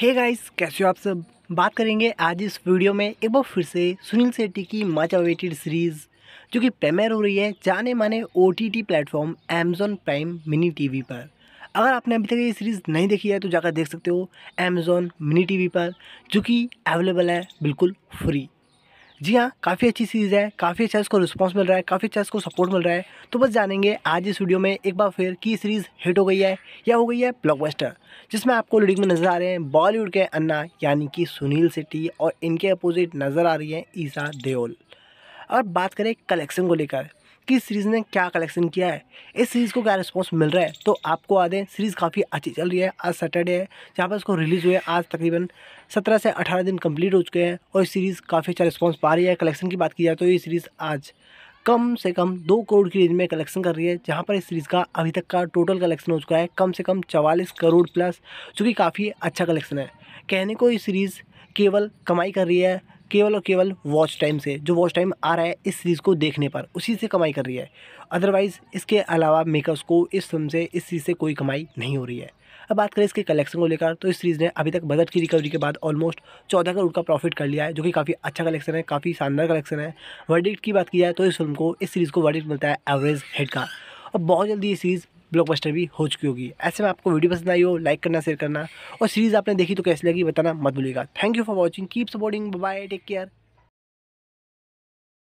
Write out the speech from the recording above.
hey guys कैसे हो आप सब बात करेंगे आज इस वीडियो में एक बार फिर से सुनील सेट्टी की मच अवेटेड सीरीज़ जो कि प्रेमियर हो रही है जाने माने O T T platform Amazon Prime mini TV पर अगर आपने अभी तक ये सीरीज़ नहीं देखी है तो जाकर देख सकते हो अमेजोन मिनी टीवी पर जो कि अवेलेबल है बिल्कुल फ्री जी हाँ काफ़ी अच्छी सीरीज़ है काफ़ी अच्छा इसको रिस्पॉन्स मिल रहा है काफ़ी अच्छा इसको सपोर्ट मिल रहा है तो बस जानेंगे आज इस वीडियो में एक बार फिर की सीरीज़ हिट हो गई है या हो गई है ब्लॉकबस्टर जिसमें आपको लीडिंग में नज़र आ रहे हैं बॉलीवुड के अन्ना यानी कि सुनील शेट्टी और इनके अपोजिट नज़र आ रही है ईसा देओल और बात करें कलेक्शन को लेकर किस सीरीज़ ने क्या कलेक्शन किया है इस सीरीज़ को क्या रिस्पॉन्स मिल रहा है तो आपको आ दें सीरीज़ काफ़ी अच्छी चल रही है आज सैटरडे है जहाँ पर इसको रिलीज़ हुए आज तकरीबन सत्रह से अठारह दिन कंप्लीट हो चुके हैं और सीरीज़ काफ़ी अच्छा रिस्पॉन्स पा रही है कलेक्शन की बात की जाए तो ये सीरीज़ आज कम से कम दो करोड़ की रेंज में कलेक्शन कर रही है जहाँ पर इस सीरीज़ का अभी तक का टोटल कलेक्शन हो चुका है कम से कम चवालीस करोड़ प्लस जो कि काफ़ी अच्छा कलेक्शन है कहने को ये सीरीज़ केवल कमाई कर रही है केवल और केवल वॉच टाइम से जो वॉच टाइम आ रहा है इस सीरीज़ को देखने पर उसी से कमाई कर रही है अदरवाइज़ इसके अलावा मेकर्स को इस फिल्म से इस चीज़ से कोई कमाई नहीं हो रही है अब बात करें इसके कलेक्शन को लेकर तो इस सीरीज़ ने अभी तक बजट की रिकवरी के बाद ऑलमोस्ट चौदह करोड़ का प्रॉफिट कर लिया है जो कि काफ़ी अच्छा कलेक्शन है काफ़ी शानदार कलेक्शन है वर्डिक्ट की बात की जाए तो इस फिल्म को इस सीरीज़ को वर्डिक्ट मिलता है एवरेज हेड का अब बहुत जल्दी ये सीरीज़ ब्लॉकबस्टर भी हो चुकी होगी ऐसे में आपको वीडियो पसंद आई हो लाइक करना शेयर करना और सीरीज़ आपने देखी तो कैसी लगी बताना मत भूलिएगा thank you for watching keep supporting bye take care